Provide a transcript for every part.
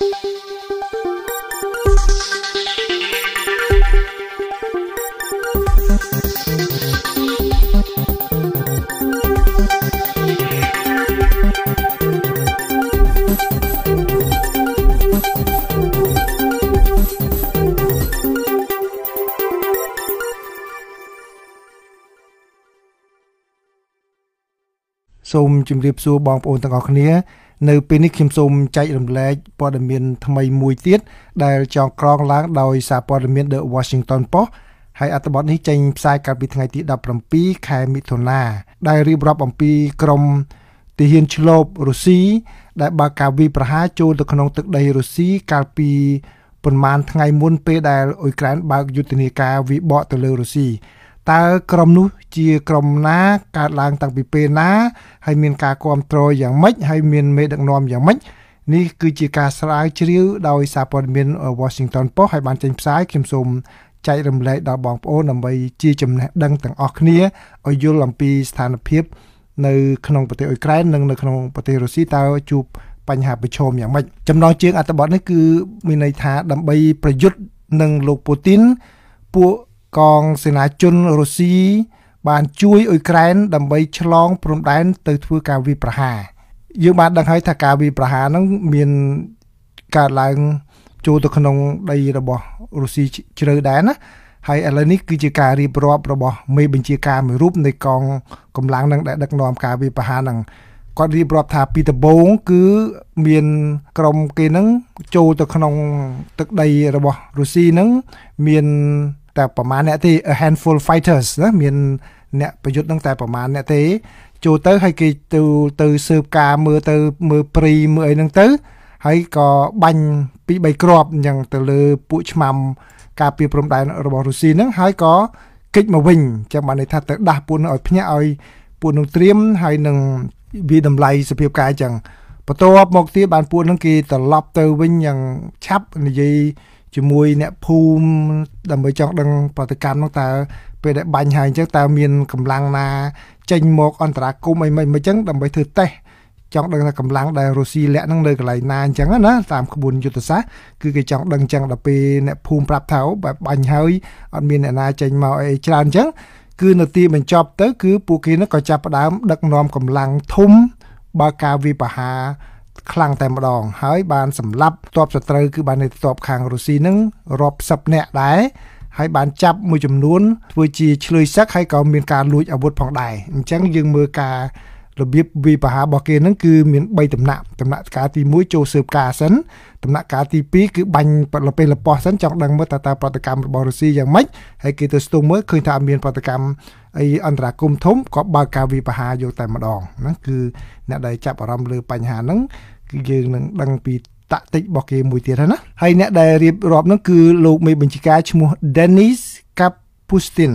Thank you. សូមជម្រាបសួរបងប្អូនទាំងអស់គ្នានៅពេលនេះខ្ញុំសូមចែករំលែកព័ត៌មានថ្មីមួយទៀតដែលចងក្រងឡើងដោយសារព័ត៌មាន The Washington Post ហើយអត្ថបទនេះចេញផ្សាយកាលពីថ្ងៃទី17ខែមិថុនាដែលរៀបរាប់អំពីក្រុមទាហានឆ្លូបរុស្ស៊ីដែលបើកការវាយប្រហារចូលទៅក្នុងទឹកដីរុស្ស៊ីកាលពីប៉ុន្មានថ្ងៃមុនពេលដែលអ៊ុយក្រែនបើកយុទ្ធនាការវាយបកទៅលើរុស្ស៊ីតើក្រុមនោះជា ក្រុមណាកើតឡើងតាំងពីពេលណាហើយមានការគ្រប់គ្រងយ៉ាងម៉េចហើយមានមេដឹកនាំយ៉ាងម៉េចនេះគឺជាការស្រាវជ្រាវដោយសារព័ត៌មាន Washington Post ហើយបានចេញផ្សាយខ្ញុំសូមចែករំលែកដល់បងប្អូនដើម្បីជាចំណេះដឹងទាំងអស់គ្នាឲ្យយល់អំពីស្ថានភាព នៅក្នុងប្រទេសអ៊ុយក្រែននិងនៅក្នុងប្រទេសរុស្ស៊ីតើជួបបញ្ហាប្រឈមយ៉ាងម៉េចចំណងជើងអត្ថបទនេះគឺមានន័យថាដើម្បីប្រយុទ្ធនឹងលោកពូទីនពួកកងសេនាជនរុស្ស៊ីបាន ជួយអ៊ុយក្រែន ដើម្បីឆ្លង ព្រំដែន ទៅធ្វើការវាយប្រហារយើងបាន ដឹងហើយថាការវាយប្រហារហ្នឹងមានកើតឡើងចូលទៅក្នុងដីរបស់រុស្ស៊ីជ្រៅដែរណាហើយឥឡូវនេះគឺជាការរៀបរាប់របស់មេបញ្ជាការមួយរូបនៃកងកម្លាំងនឹងដែលដឹកនាំការវាយប្រហារហ្នឹងគាត់រៀបរាប់ថាពីដំបូងគឺមានក្រុមគេហ្នឹងចូលទៅក្នុងទឹកដីរបស់រុស្ស៊ីហ្នឹងមានតែប្រមាណអ្នកទេ a handful fighters ណាមាន អ្នកប្រយុទ្ធនឹងតែប្រមាណអ្នកទេចូលទៅហើយគេទៅទៅស៊ើបការមើលទៅមើលព្រីមើលអីហ្នឹងទៅ ហើយក៏បាញ់ពី3គ្រាប់អញ្ចឹងទៅលើ ពួកឆ្មាំការពារព្រំដែនរបស់រុស្ស៊ីហ្នឹង ហើយក៏គេចមកវិញចាំបានន័យថាទៅដាស់ពួកនោះឲ្យ ភ្ញាក់ឲ្យ ពួកនោះត្រៀមហើយនឹងវាតម្លៃសភាពកាយអញ្ចឹងបន្ទាប់មកទៀតបានពួកនោះគេត្រឡប់ទៅវិញយ៉ាង ឆាប់និយាយជាមួយអ្នកភូមិដើម្បីចង់ដឹងប្រតិកម្មនោះតើពេលដែលបាញ់ហើយអញ្ចឹងតើមានកម្លាំងណាចេញមកអន្តរាគមអីមិនអញ្ចឹងដើម្បីធ្វើតេស្តចង់ដឹងថាកម្លាំងដែលរុស្ស៊ីលាក់ហ្នឹងនៅកន្លែងណាអញ្ចឹងណាតាមក្បួនយុទ្ធសាស្ត្រគឺគេចង់ដឹងអញ្ចឹងដល់ពេលអ្នកភូមិប្រាប់ថាអូបែបបាញ់ហើយអត់មានអ្នកណាចេញមកអីច្រើនអញ្ចឹងគឺនៅទីបញ្ចប់ទៅ គឺពួកគេនឹងក៏ចាប់ផ្ដើមដឹកនាំកម្លាំងធំបើការវាបហារខ្លាំងតែម្ដងហើយបានសម្លាប់ទ័ពសត្រូវគឺបាននៃទ័ពខាងរុស្ស៊ីនឹងរាប់សិបនាក់ដែរហើយបានចាប់មួយចំនួនធ្វើជាឆ្លើយសឹកហើយក៏មានការលួចអាវុធផងដែរអញ្ចឹងយើងមើលការរបៀបវិបហារបស់គេហ្នឹងគឺមាន3ដំណាក់ដំណាក់កាលទី1ចូលស៊ើបការសិនដំណាក់កាលទី2គឺបាញ់ប្រពេលលប៉ោះសិនចង់ដឹងមើលតើតើប្រតិកម្មរបស់រុស្ស៊ីយ៉ាងម៉េចហើយគេទៅស្ទុំមើលឃើញថាអត់មានប្រតិកម្មអីអន្តរាគមធំក៏បើកការវិបហាយកតែម្ដងហ្នឹងគឺអ្នកដែលចាប់អារម្មណ៍លើបញ្ហាហ្នឹងគឺយើងនឹងដឹងពីតាក់ទិចរបស់គេមួយទៀតហើយណាហើយអ្នកដែលរៀបរាប់នោះគឺលោកមេបញ្ជាការឈ្មោះ Dennis Kapustin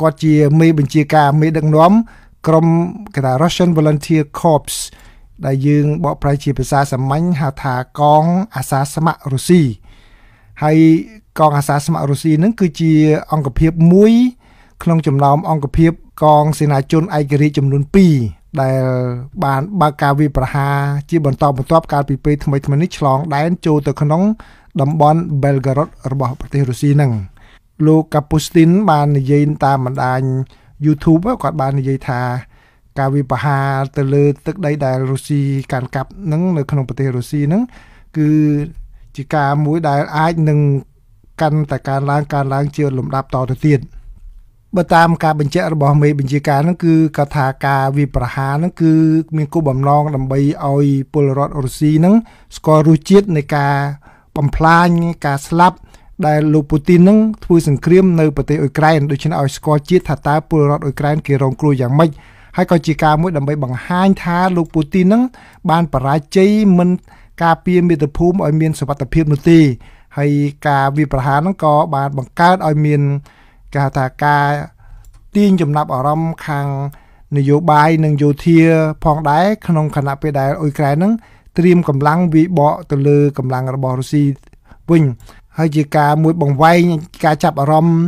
គាត់ជាមេបញ្ជាការមេដឹកនាំក្រុមគេថា Russian Volunteer Corps ដែលយើងបកប្រែជាភាសាសាមញ្ញហៅថាកងអាសាស្ម័គ្ររុស្ស៊ីហើយកងអាសាស្ម័គ្ររុស្ស៊ីនឹងគឺជាអង្គភាពមួយក្នុងចំណោមអង្គភាពកងសេនាជនឯករាជ្យចំនួន2ដែលបានបើកការវាប្រហារជាបន្តបន្ទាប់កាលពីពេលថ្មីថ្មីនេះឆ្លង ដែនចូលទៅក្នុងតំបន់ Belgorod របស់ប្រទេសរុស្ស៊ីនឹងលោក Kapustin បាននិយាយតាមបណ្ដាញ YouTube គាត់បាននិយាយថាការវាប្រហារទៅលើទឹកដី ដែលរុស្ស៊ីកាន់កាប់នឹងនៅក្នុងប្រទេសរុស្ស៊ីនឹងគឺជាការមួយដែលអាចនឹងកាន់តែការឡើងការឡើងជាលំដាប់តទៅទៀត។បើតាមការបញ្ជាក់របស់មេបញ្ជាការហ្នឹងគឺគាត់ថាការវាប្រហារហ្នឹងគឺមានគោលបំណងដើម្បីឲ្យពលរដ្ឋរុស្ស៊ីហ្នឹងស្គាល់រសជាតិនៃការបំផ្លាញការស្លាប់ដែលលោកពូទីននឹងធ្វើសង្គ្រាមនៅប្រទេសអ៊ុយក្រែនដូច្នេះឲ្យស្គាល់ជាតិថាតើពលរដ្ឋអ៊ុយក្រែនគេរងគ្រោះយ៉ាងម៉េចហើយក៏ជាការមួយដើម្បីបង្ហាញថាលោកពូទីននឹងបានបរាជ័យមិនការពារមាតុភូមិឲ្យមានសុវត្ថិភាពនោះទេហើយការវាប្រហារនឹងក៏បានបង្កើតឲ្យមានគេហៅថាការទាញចំណាប់អារម្មណ៍ខាងនយោបាយនិងយោធា ផងដែរក្នុងគណៈពេលដែលអ៊ុយក្រែននឹងត្រៀមកម្លាំងវាយបកទៅលើកម្លាំងរបស់រុស្ស៊ីវិញ ហើយជាការមួយបង្វែងការចាប់អារម្មណ៍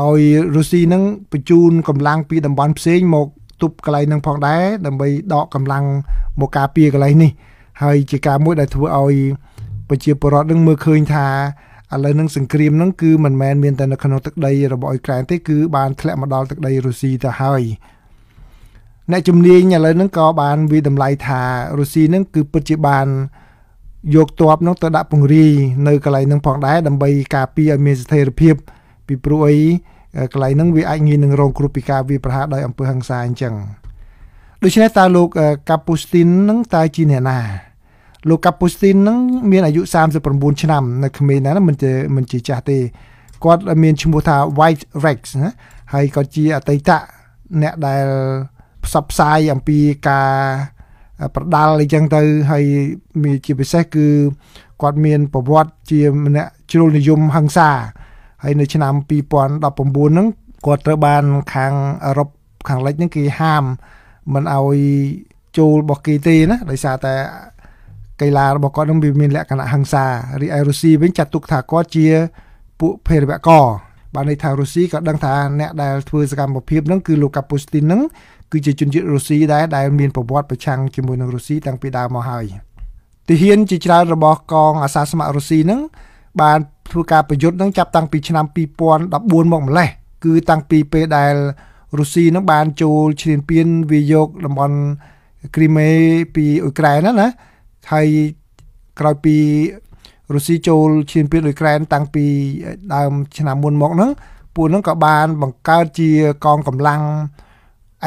ឲ្យរុស្ស៊ីនឹងបញ្ជូនកម្លាំងពីតំបន់ផ្សេងមក ទប់កន្លែងនឹងផងដែរដើម្បីដកកម្លាំងមកការពារកន្លែងនេះហើយជាការមួយដែលធ្វើឲ្យ ប្រជាពលរដ្ឋនឹងមើលឃើញថាឥឡូវនឹងសង្គ្រាមនឹងគឺមិនមែនមានតែនៅក្នុងទឹកដី របស់អ៊ុយក្រែនទេគឺ បានធ្លាក់មកដល់ទឹកដីរុស្ស៊ីទៅហើយអ្នកជំនាញឥឡូវហ្នឹងក៏បានវិតម្លៃថារុស្ស៊ីហ្នឹងគឺពិតជាបាន យកទ័ពនោះទៅដាក់ពង្រាយនៅកន្លែងហ្នឹងផងដែរដើម្បី ការពារឲ្យមានស្ថិរភាពពីព្រោះអីកន្លែងហ្នឹងវាអាចងាយនឹងរងគ្រោះពីការវាយប្រហារដោយអំពើហិង្សាអញ្ចឹងដូច្នេះតើលោក កាពូស្ទីនហ្នឹងតើជាអ្នកណាលោកកាពូស្ទីនហ្នឹងមានអាយុ39ឆ្នាំ នៅក្មេងណាស់មិនជាមិនជាចាស់ទេគាត់មានឈ្មោះថា White Rex ណាហើយគាត់ជាអតីតអ្នកដែលផ្សព្វផ្សាយអំពីការប្រដាល់អីចឹងទៅហើយមានជាពិសេសគឺគាត់មានប្រវត្តិជាម្នាក់ជ្រុលនិយមហឹង្សាហើយនៅ ឆ្នាំ2019ហ្នឹងគាត់ត្រូវបានខាងអឺរ៉ុបខាងលិចហ្នឹងគេហាមមិនឲ្យចូលរបស់គេទេណាដោយសារតែកីឡារបស់គាត់នឹងវាមានលក្ខណៈហិង្សារីឯរុស្ស៊ីវិញចាត់ទុកថាគាត់ជាពួកភេរវករបានន័យថារុស្ស៊ីក៏ដឹងថាអ្នកដែលធ្វើសកម្មភាពហ្នឹងគឺលោកកាពូស្ទីនហ្នឹងគឺជាជនជាតិរុស្ស៊ីដែរដែលមានប្រវត្តិប្រឆាំងជាមួយនឹងរុស្ស៊ីតាំងពីដើមមកហើយទាហានជាច្រើនរបស់កងអាសាស្ម័គ្ររុស្ស៊ីហ្នឹងបានធ្វើការប្រយុទ្ធនឹងចាប់តាំងពីឆ្នាំ2014មកម្លេះគឺតាំងពីពេលដែលរុស្ស៊ីនឹងបានចូលឈ្លានពានវាយកតំបន់គ្រីមេពីអ៊ុយក្រែនណាណាហើយក្រោយពីរុស្ស៊ីចូលឈានពានអ៊ុយក្រែន តាំងពីដើមឆ្នាំមុនមកហ្នឹងពួកហ្នឹងក៏បានបង្កើតជាកងកម្លាំង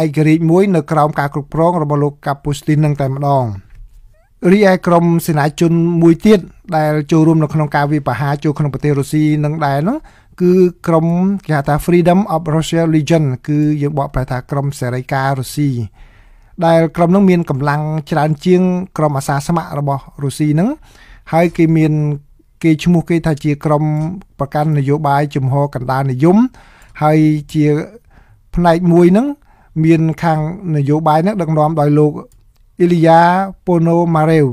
ឯករាជ្យមួយនៅក្រោមការគ្រប់គ្រង របស់លោកកាពូស្ទីននឹងតែម្ដងរីឯក្រុមសេនាជនមួយទៀតដែលចូលរួមនៅក្នុងការវាប្រហារចូលក្នុងប្រទេសរុស្ស៊ីនឹងដែរនោះគឺក្រុមគេហៅថា Freedom of Russia Legion គឺយើងបកប្រែថាក្រុមសេរីការរុស្ស៊ីដែលក្រុមនឹងមានកម្លាំងច្រើនជាងក្រុមអាសាស្ម័គ្ររបស់រុស្ស៊ីនឹងហើយគេមានគេឈ្មោះគេ ថាជា ក្រុមប្រកាន់នយោបាយជំហរកណ្ដាលនិយមហើយជាផ្នែកមួយនឹងមានខាងនយោបាយនឹងដឹកនាំដោយលោកអ៊ីលីយ៉ាពូណូម៉ារេវ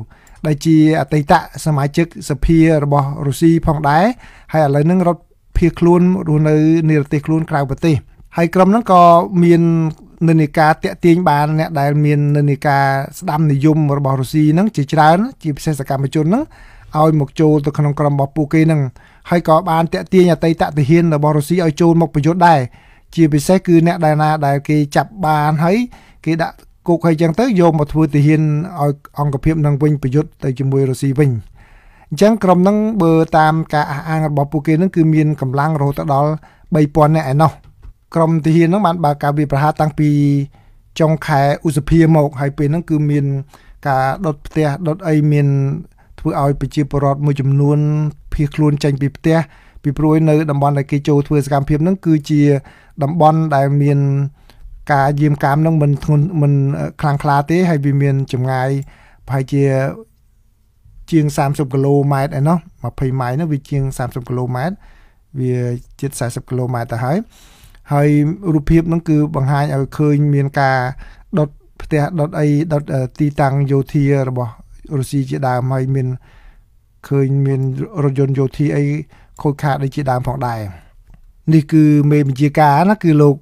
ដែលជាអតីតសមាជិកសភារបស់រុស្ស៊ីផងដែរហើយឥឡូវនឹងរត់ភៀសខ្លួនរស់នៅនិរទេសខ្លួន ក្រៅប្រទេសហើយក្រុមនឹងក៏មាននិន្នាការតាក់ទាញបានអ្នកដែលមាននិន្នាការស្ដាំនិយមរបស់រុស្ស៊ីហ្នឹងជាច្រើនជាពិសេសសកម្មជនហ្នឹងឲ្យមកចូលទៅក្នុងក្រុមរបស់ពួកគេហ្នឹងហើយក៏បានតាក់ទាញអតីតទាហានរបស់រុស្ស៊ីឲ្យចូលមកប្រយុទ្ធដែរជាពិសេសគឺអ្នកដែលណាដែល គេចាប់បានហើយ គេដាក់គុកហើយចឹងទៅយកមកធ្វើទាហានឲ្យអង្គភាពនឹងវិញប្រយុទ្ធទៅជាមួយរុស្ស៊ីវិញអញ្ចឹងក្រុមហ្នឹងបើ តាម ការអះអាងរបស់ពួកគេហ្នឹងគឺមានកម្លាំងរហូតដល់3000នាក់ឯណោះក្រមទាហានហ្នឹងបានបើកការវាយប្រហារតាំងពីចុងខែឧសភាមក ហើយពេលហ្នឹងគឺមានការដុតផ្ទះដុតអីមាន ធ្វើឲ្យប្រជាពលរដ្ឋមួយចំនួនភៀសខ្លួន ចេញពីផ្ទះ ពីព្រួយនៅតំបន់ដែលគេចូលធ្វើសកម្មភាពហ្នឹងគឺជាតំបន់ដែលមានការយាមកាមហ្នឹងមិនធ្ងន់មិនខ្លាំងក្លាទេហើយវាមានចម្ងាយប្រហែលជាជាង30គីឡូម៉ែត្រឯណោះ20ម៉ៃហ្នឹងវាជាង30គីឡូម៉ែត្រវាជិត40គីឡូម៉ែត្រទៅហើយហើយរូបភាពហ្នឹងគឺបង្ហាញឲ្យឃើញមានការដុតផ្ទះដុតអីដុតទីតាំងយោធារបស់រុស្ស៊ីជាដើមហើយមានឃើញមានរថយន្តយោធាអីខូចខាតដូចជាដើមផងដែរនេះគឺមេបញ្ជាការណា គឺលោក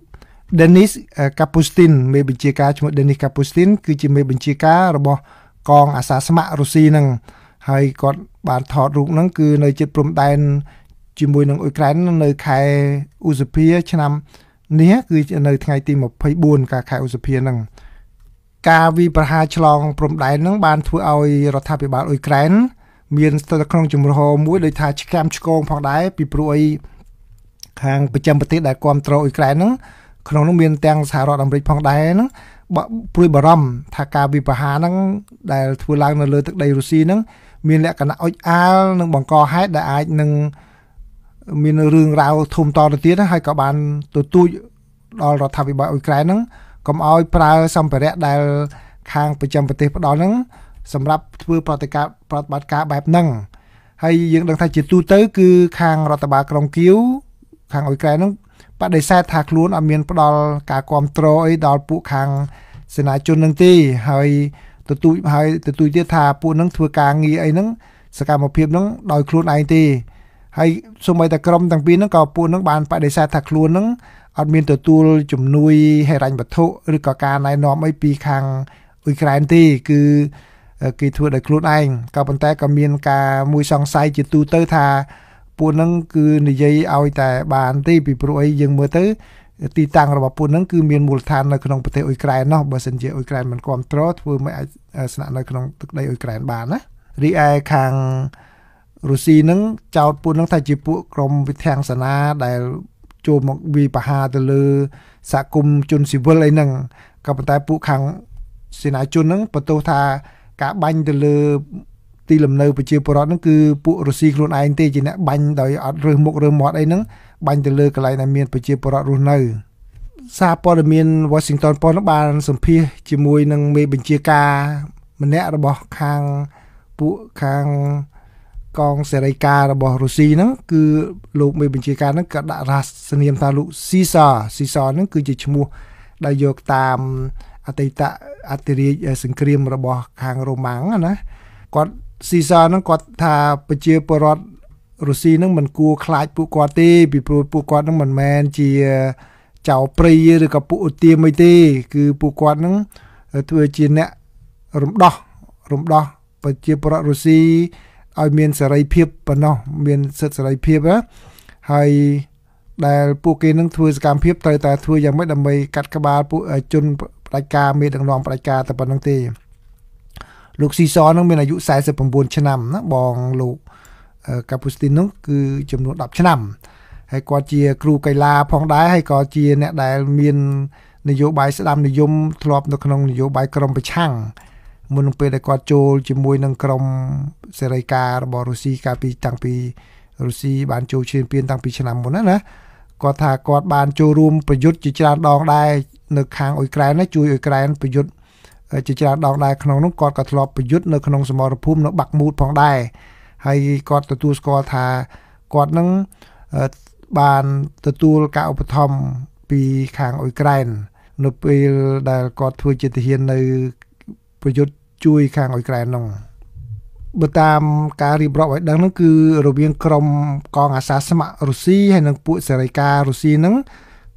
Dennis Kapustin មេបញ្ជាការឈ្មោះ Dennis Kapustin គឺជាមេបញ្ជាការរបស់កងអាសាស្ម័គ្ររុស្ស៊ីហ្នឹងហើយគាត់បានថតរូបហ្នឹងគឺនៅជិតព្រំដែនជាមួយនឹងអ៊ុយក្រែននៅខែឧសភាឆ្នាំនេះគឺនៅថ្ងៃទី24កាលខែឧសភាហ្នឹងការវិប្រហារឆ្លងព្រំដែនហ្នឹងបានធ្វើឲ្យរដ្ឋាភិបាលអ៊ុយក្រែនមានស្ថិតក្នុងជំរហមួយដោយថាឆ្កាំឆ្កងផងដែរពីព្រោះអីខាងប្រចាំប្រទេសដែលគ្រប់គ្រងអ៊ុយក្រែនហ្នឹងក្នុងនោះមានទាំងសហរដ្ឋអាមេរិកផងដែរហ្នឹងព្រួយបារម្ភថាការវិប្រហាហ្នឹងដែលធ្វើឡើងនៅលើទឹកដីរុស្ស៊ីហ្នឹងមានលក្ខណៈអុចអាលនិងបង្កហេតុដែលអាចនឹងមានរឿងរ៉ាវធំតទៅទៀតហើយក៏បានទទូចដល់រដ្ឋាភិបាលអ៊ុយក្រែនហ្នឹងកុំឲ្យប្រើសម្ភារៈដែល ខាងប្រចាំប្រទេសផ្ដល់ហ្នឹងសម្រាប់ធ្វើប្រតិការប្រតិបត្តិការបែបហ្នឹងហើយយើងដឹងថាជាទូទៅ គឺខាងរដ្ឋបាលក្រុងគៀវខាងអ៊ុយក្រែនហ្នឹងបដិសេធថាខ្លួនអត់មានផ្ដល់ការគ្រប់គ្រងអីដល់ពួកខាងសេនាជននឹងទេហើយទទូចហើយទទូចទៀតថាពួកនឹងធ្វើការងារអីហ្នឹងសកម្មភាពហ្នឹងដោយខ្លួនឯងទេហើយសូម្បីតែក្រុមទាំងពីរហ្នឹងក៏ពួកហ្នឹងបានបដិសេធថាខ្លួនហ្នឹងអត់មានទទួលជំនួយហិរញ្ញវត្ថុឬក៏ការណែនាំអីពីខាងអ៊ុយក្រែនទេគឺគេធ្វើដោយខ្លួនឯងក៏ប៉ុន្តែក៏មានការមួយសង្ស័យជាទូទៅថាពួកហ្នឹង គឺនិយាយឲ្យតែបានទេពីព្រោះអីយើងមើលទៅទីតាំងរបស់ពួកហ្នឹងគឺមានមូលដ្ឋាននៅក្នុងប្រទេសអ៊ុយក្រែនណោះបើសិនជាអ៊ុយក្រែនមិនគ្រប់គ្រងធ្វើមិនអាចស្នាក់នៅក្នុងទឹកដីអ៊ុយក្រែនបានណារីឯខាងអឺរុស្ស៊ីនឹងចោតពួកនឹងថាជាពួកក្រុមវិធានសាណាដែលចូលមកវាយប្រហារទៅលើសហគមន៍ជនស៊ីវិលអីហ្នឹងក៏ប៉ុន្តែពួកខាងសេនាជនហ្នឹងបន្ទោសថាការបាញ់ទៅលើទីលំនៅប្រជាពលរដ្ឋហ្នឹងគឺពួករុស្ស៊ីខ្លួនឯងទេជាអ្នកបាញ់ដោយអត់រើសមុខរើសមាត់អីហ្នឹងបាញ់ទៅលើកន្លែងដែលមានប្រជាពលរដ្ឋរស់នៅសារព័ត៌មាន Washington Post បានសម្ភាសជាមួយនឹងមេបញ្ជាការម្នាក់របស់ខាងពួកខាងកងសេរីការរបស់រុស្ស៊ីហ្នឹងគឺលោក មេបញ្ជាការហ្នឹងក៏ដាក់រហស្សនាមថាលោកស៊ីសាស៊ីសាហ្នឹងគឺជាឈ្មោះដែលយកតាមអតីតអធិរាជសង្គ្រាមរបស់ ខាងរ៉ូម៉ាំងណាគាត់ស៊ីសាហ្នឹងគាត់ថាប្រជាពលរដ្ឋរុស្ស៊ីហ្នឹងមិនគួរខ្លាចពួកគាត់ទេពីព្រោះពួកគាត់ហ្នឹងមិនមែនជាចៅព្រីឬក៏ពួកឧទាមអីទេ គឺពួកគាត់ហ្នឹងធ្វើជាអ្នករំដោះរំដោះប្រជាពលរដ្ឋរុស្ស៊ីឲ្យមានសេរីភាពប៉ុណ្ណោះ មាន សិទ្ធិសេរីភាពហើយដែលពួកគេនឹងធ្វើសកម្មភាពត្រូវតែធ្វើយ៉ាងម៉េចដើម្បីកាត់ក្បាលពួកជនផ្ដាច់ការមេដឹកនាំផ្ដាច់ការតែប៉ុណ្្នឹងទេលោកស៊ីសនឹងមានអាយុ49ឆ្នាំណាបងលោកកាពូស្ទីននោះគឺចំនួន10ឆ្នាំហើយគាត់ជា គ្រូកីឡាផងដែរហើយក៏ជាអ្នកដែល មាន នយោបាយស្ដាំនិយមធ្លាប់នៅក្នុង នយោបាយក្រមប្រឆាំងមុននឹងពេលដែលគាត់ចូលជាមួយនឹងក្រុមសេរីការរបស់រុស្ស៊ីកាលពីតាំងពីរុស្ស៊ីបានចូលឈ្លានពានតាំងពីឆ្នាំមុនណាណាគាត់ថាគាត់បានចូលរួមប្រយុទ្ធជាច្រើនដងដែរនៅខាងអ៊ុយក្រែនជួយអ៊ុយក្រែនប្រយុទ្ធជាច្រើនដងដែរក្នុងនោះគាត់ក៏ធ្លាប់ប្រយុទ្ធនៅក្នុងសមរភូមិនៅបាក់មូតផងដែរហើយគាត់ទទួលស្គាល់ថាគាត់នឹងបានទទួលការឧបត្ថម្ភពីខាងអ៊ុយក្រែននៅពេលដែលគាត់ធ្វើជាទាហាននៅប្រយុទ្ធជួយខាងអ៊ុយក្រែនហ្នឹងបើតាមការរៀបរាប់ឲ្យដឹងហ្នឹងគឺរវាងក្រុមកងអាសាស្ម័គ្ររុស្ស៊ីហើយនិងពួកសេរីការរុស្ស៊ីហ្នឹង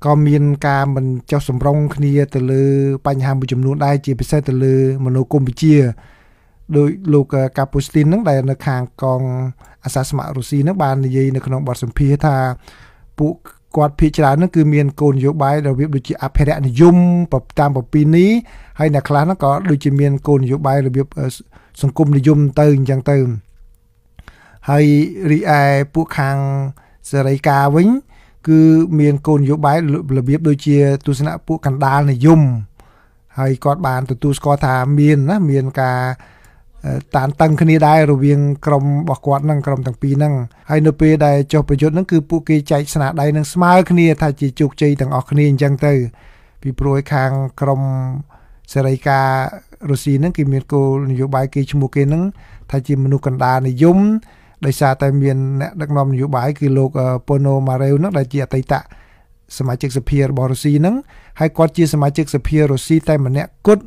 ក៏មានការមិនចុះសម្រុងគ្នា ទៅលើ បញ្ហាមួយចំនួនដែរជា ពិសេសទៅលើ មនោគមវិជ្ជាដោយលោកកាពូស្ទីនហ្នឹងដែលនៅ ខាងកង អាសាស្ម័គ្ររុស្ស៊ីហ្នឹងបាននិយាយនៅក្នុងបទសម្ភាសន៍ថាពួកគាត់ភាគច្រើនហ្នឹងគឺមានគោលនយោបាយរបៀបដូចជាអភិរក្សនិយមតាមប្រពៃណីហើយអ្នកខ្លះហ្នឹងក៏ដូចជាមានគោលនយោបាយរបៀបសង្គមនិយមទៅអញ្ចឹងទៅហើយរីឯពួកខាងសេរីការវិញ គឺមានគោលនយោបាយរបៀបដូចជាទស្សនៈពួកកណ្ដាលនិយមហើយគាត់បានទទួលស្គាល់ថាមានណាមានការតានតឹងគ្នាដែររវាងក្រុមរបស់គាត់នឹងក្រុមទាំងពីរហ្នឹងហើយនៅពេលដែលចុះប្រយុទ្ធហ្នឹងគឺពួកគេចែកស្នាដៃនឹងស្មើគ្នាថាជាជោគជ័យទាំងអស់គ្នាអញ្ចឹងទៅពីព្រួយខាងក្រុមសេរីការរុស្ស៊ីហ្នឹងគេមានគោលនយោបាយគេឈ្មោះគេហ្នឹងថាជាមនុស្សកណ្ដាលនិយមដោយសារតែមានអ្នក ដឹកនាំនយោបាយគឺលោកពូណូម៉ារ៉េវហ្នឹងដែលជាអតីតសមាជិកសភារបស់រុស្ស៊ីហ្នឹងហើយគាត់ជា សមាជិកសភារុស្ស៊ីតែម្នាក់គត់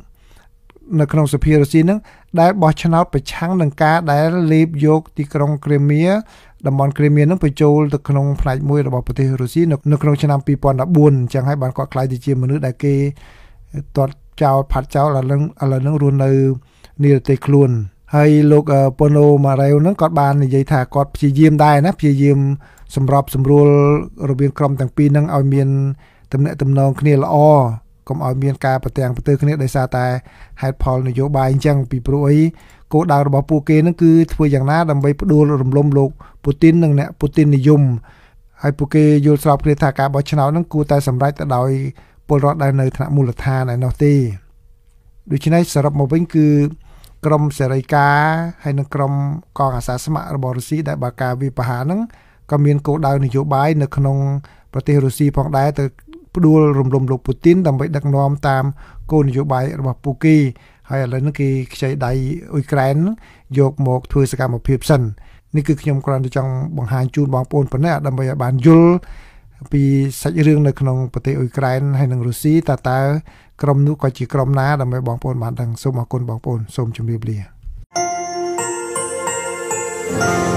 នៅក្នុងសភារុស្ស៊ីហ្នឹងដែលបោះឆ្នោតប្រឆាំងនឹងការដែលលេបយកទីក្រុងគ្រីមៀតំបន់គ្រីមៀនឹងបញ្ចូលទៅក្នុងផ្នែកមួយរបស់ប្រទេសរុស្ស៊ីនៅក្នុងឆ្នាំ2014អញ្ចឹងហើយបានគាត់ខ្លាយទៅជាមនុស្សដែលគេទាត់ចោលផាត់ចោលឥឡូវឥឡូវហ្នឹងរស់នៅនិរទេសខ្លួនហើយលោកប៉ូណូម៉ារ៉េវហ្នឹងគាត់បាននិយាយថាគាត់ព្យាយាមដែរណាព្យាយាម សម្របសម្រួលរវាងក្រុមទាំងពីរហ្នឹងឲ្យមានទំនាក់ទំនងគ្នាល្អកុំឲ្យមានការប្រទាំងប្រទើគ្នាដោយសារតែហេតុផល នយោបាយអញ្ចឹងពីព្រោះអីគោលដៅរបស់ពួកគេនឹងគឺធ្វើយ៉ាងណាដើម្បីផ្ដួលរំលំលោកពូទីននិងអ្នកពូទីននិយមហើយពួកគេយល់ស្របគ្នាថាការបោះឆ្នោតនឹងគួរតែសម្រេចទៅដោយពលរដ្ឋដែលនៅថ្នាក់មូលដ្ឋានឯនោះទេដូច្នេះសរុបមកវិញគឺ ក្រមសេរីការហើយនិងក្រមកងអាសាស្ម័គ្ររបស់រុស្ស៊ីដែលបើការវិបហាហ្នឹងក៏មានគោលដៅនយោបាយនៅក្នុង ប្រទេសរុស្ស៊ីផងដែរទៅផ្ដួលរំលំលោកពូទីន ដើម្បីដឹកនាំ តាមគោលនយោបាយរបស់ពូគីហើយឥឡូវនេះគេខ្ចីដៃអ៊ុយក្រែនយកមកធ្វើសកម្មភាពសិននេះគឺខ្ញុំគ្រាន់តែចង់បង្ហាញជូនបងប្អូនប៉ុណ្ណេះដើម្បីឲ្យបានយល់ពីសាច់រឿងនៅក្នុងប្រទេសអ៊ុយក្រែន ហើយនិងរុស្ស៊ីតើតើក្រុមនោះក៏ជាក្រុមណាដើម្បីបងប្អូនបានដឹងសូមអរគុណបងប្អូនសូមជម្រាបលា thank you